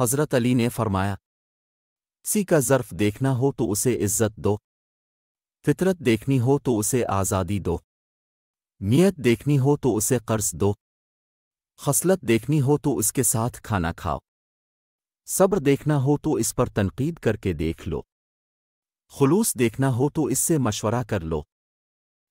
हजरत अली ने फरमाया सी का ज़र्फ देखना हो तो उसे इज्जत दो फितरत देखनी हो तो उसे आज़ादी दो नीयत देखनी हो तो उसे कर्ज दो खसलत देखनी हो तो उसके साथ खाना खाओ सब्र देखना हो तो इस पर तनकीद करके देख लो खलूस देखना हो तो इससे मशवरा कर लो